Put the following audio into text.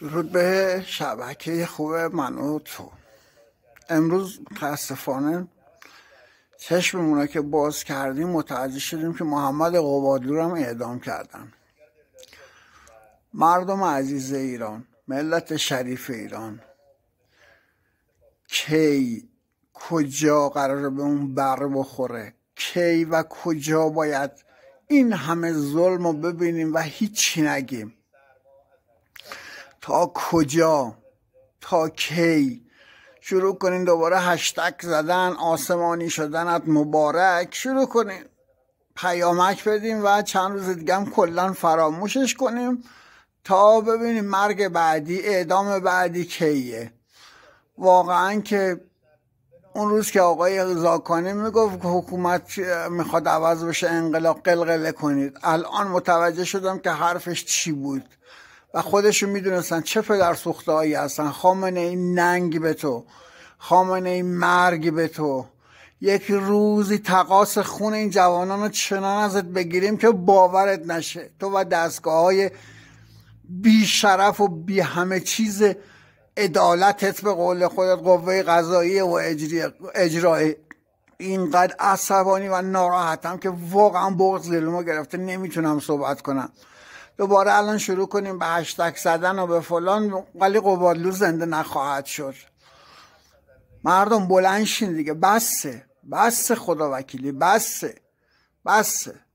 درود به شبکه خوب من و تو امروز متاسفانه چشممون که باز کردیم متوجه شدیم که محمد قبادلو رو هم اعدام کردن مردم عزیز ایران ملت شریف ایران کی کجا قرار به اون بر بخوره کی و کجا باید این همه ظلم رو ببینیم و هیچی نگیم تا کجا تا کی شروع کنین دوباره هشتک زدن آسمانی شدنت مبارک شروع کنین پیامک بدیم و چند روز دیگه هم کلا فراموشش کنیم تا ببینیم مرگ بعدی اعدام بعدی کیه واقعا که اون روز که آقای زاکانی میگفت که حکومت میخواد عوض بشه انقلاب قلقله کنید الان متوجه شدم که حرفش چی بود و خودشون میدونستن چه پدر سوخته هایی هستن خامنه این ننگ به تو خامنه این مرگ به تو یک روزی تقاس خون این جوانان رو چنان ازت بگیریم که باورت نشه تو و دستگاه های بی شرف و بی همه چیز عدالتت به قول خودت قوه قضایی و اجرایی اینقدر عصبانی و ناراحتم که واقعا بغض گلومو گرفته نمیتونم صحبت کنم دوباره الان شروع کنیم به هشتک زدن و به فلان ولی قبادلو زنده نخواهد شد مردم بلند شین دیگه بسه بسه خدا وکیلی بسه بسه